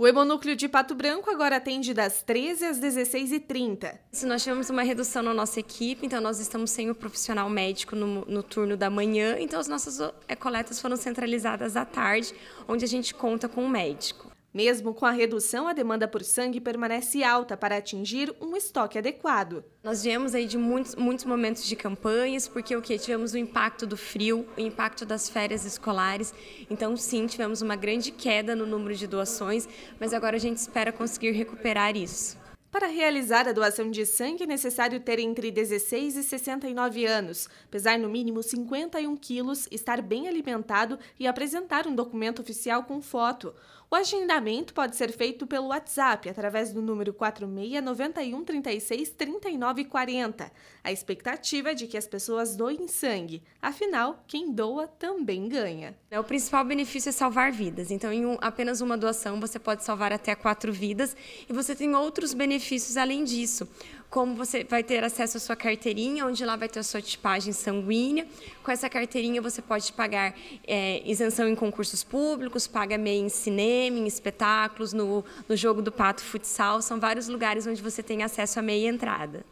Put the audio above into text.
O Hemonúcleo de Pato Branco agora atende das 13 às 16h30. Nós tivemos uma redução na nossa equipe, então nós estamos sem o profissional médico no, no turno da manhã, então as nossas é, coletas foram centralizadas à tarde, onde a gente conta com o médico. Mesmo com a redução, a demanda por sangue permanece alta para atingir um estoque adequado. Nós viemos aí de muitos, muitos momentos de campanhas, porque o que tivemos o impacto do frio, o impacto das férias escolares. Então, sim, tivemos uma grande queda no número de doações, mas agora a gente espera conseguir recuperar isso. Para realizar a doação de sangue é necessário ter entre 16 e 69 anos, pesar no mínimo 51 quilos, estar bem alimentado e apresentar um documento oficial com foto. O agendamento pode ser feito pelo WhatsApp através do número 46 91 36 A expectativa é de que as pessoas doem sangue, afinal, quem doa também ganha. É, o principal benefício é salvar vidas, então em um, apenas uma doação você pode salvar até quatro vidas e você tem outros benefícios benefícios além disso como você vai ter acesso à sua carteirinha, onde lá vai ter a sua tipagem sanguínea. Com essa carteirinha você pode pagar é, isenção em concursos públicos, paga MEI em cinema, em espetáculos, no, no jogo do Pato Futsal. São vários lugares onde você tem acesso a MEI entrada.